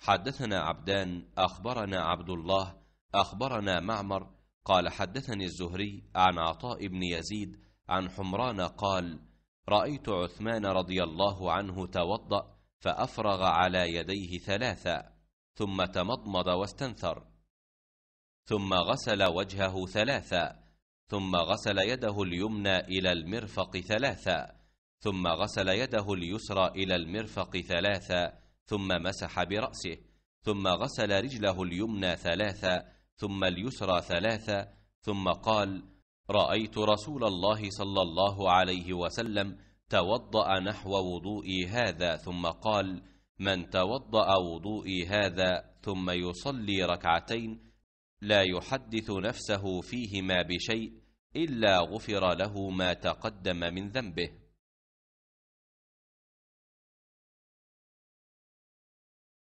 حدثنا عبدان أخبرنا عبد الله أخبرنا معمر قال حدثني الزهري عن عطاء بن يزيد عن حمران قال رأيت عثمان رضي الله عنه توضأ فأفرغ على يديه ثلاثة ثم تمضمض واستنثر ثم غسل وجهه ثلاثة ثم غسل يده اليمنى إلى المرفق ثلاثة ثم غسل يده اليسرى إلى المرفق ثلاثة ثم مسح برأسه ثم غسل رجله اليمنى ثلاثا ثم اليسرى ثلاثا ثم قال رأيت رسول الله صلى الله عليه وسلم توضأ نحو وضوئي هذا ثم قال من توضأ وضوئي هذا ثم يصلي ركعتين لا يحدث نفسه فيهما بشيء إلا غفر له ما تقدم من ذنبه